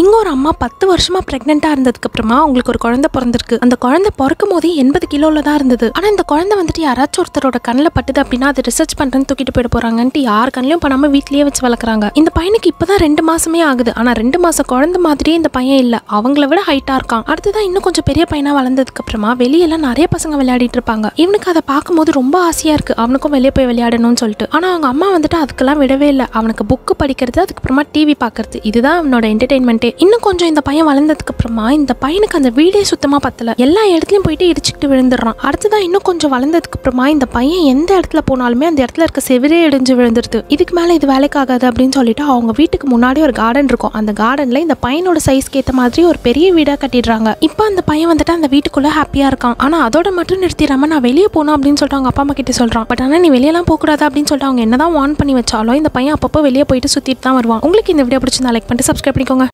இங்கே ஒரு அம்மா பத்து வருஷமாக ப்ரெக்னெண்ட்டாக இருந்ததுக்கப்புறமா அவங்களுக்கு ஒரு குழந்தை பிறந்திருக்கு அந்த குழந்தை பிறக்கும் போதே எண்பது கிலோவில் தான் இருந்தது ஆனால் இந்த குழந்தை வந்துட்டு யாராச்சும் ஒருத்தரோட கண்ணில் பட்டுது அப்படின்னா அது ரிசர்ச் பண்ணுறேன்னு தூக்கிட்டு போயிட போகிறாங்கன்ட்டு யார் கண்ணிலையும் பண்ணாமல் வீட்லேயே வச்சு வளர்க்குறாங்க இந்த பையனுக்கு இப்போ தான் ரெண்டு மாதமே ஆகுது ஆனால் ரெண்டு மாதம் குழந்தை மாதிரியே இந்த பையன் இல்லை அவங்கள விட ஹைட்டாக இருக்கான் அடுத்ததான் இன்னும் கொஞ்சம் பெரிய பையனாக வளர்ந்ததுக்கப்புறமா வெளியெல்லாம் நிறைய பசங்க விளையாடிட்டு இருப்பாங்க இவனுக்கு அதை பார்க்கும்போது ரொம்ப ஆசையாக இருக்குது அவனுக்கும் வெளியே போய் விளையாடணும்னு சொல்லிட்டு ஆனால் அவங்க அம்மா வந்துட்டு அதுக்கெல்லாம் விடவே இல்லை அவனுக்கு புக்கு படிக்கிறது அதுக்கப்புறமா டிவி பார்க்குறது இதுதான் அவனோட என்டர்டெயின்மெண்ட்டே போயிட்டு இன்னும் கொஞ்சம் இந்த பையன் வளர்ந்ததுக்கு அப்புறமா இந்த பையனுக்கு அந்த வீடே சுத்தமாக பத்தல எல்லா இடத்துலையும் போயிட்டு இடிச்சுக்கிட்டு விழுந்துடுறான் அடுத்ததான் இன்னும் கொஞ்சம் வளர்ந்ததுக்கு அப்புறமா இந்த பையன் எந்த இடத்துல போனாலுமே அந்த இடத்துல இருக்க செவிரே இடிஞ்சு விழுந்துருது இதுக்கு மேலே இது வேலைக்காகாது அப்படின்னு சொல்லிட்டு அவங்க வீட்டுக்கு முன்னாடி ஒரு கார்டன் இருக்கும் அந்த கார்டனில் இந்த பையனோட சைஸ்க்கு ஏற்ற மாதிரி ஒரு பெரிய வீடாக கட்டிடுறாங்க இப்போ அந்த பையன் வந்துட்டு அந்த வீட்டுக்குள்ளே ஹாப்பியாக இருக்கான் ஆனால் அதோட மட்டும் நிறுத்திடாம நான் வெளியே போனோம் அப்படின்னு சொல்லிட்டு அவங்க அப்பா அம்மா கிட்ட சொல்கிறான் பட் ஆனால் நீ வெளியெல்லாம் போகக்கூடாது அப்படின்னு சொல்லிட்டு அவங்க என்னதான் வான் பண்ணி வச்சாலும் இந்த பையன் அப்பப்போ வெளியே போயிட்டு சுத்திட்டு தான் வருவான் உங்களுக்கு இந்த வீடியோ பிடிச்சிருந்தா லைக் பண்ணிட்டு சப்ஸ்கிரைப் பண்ணிக்கோங்க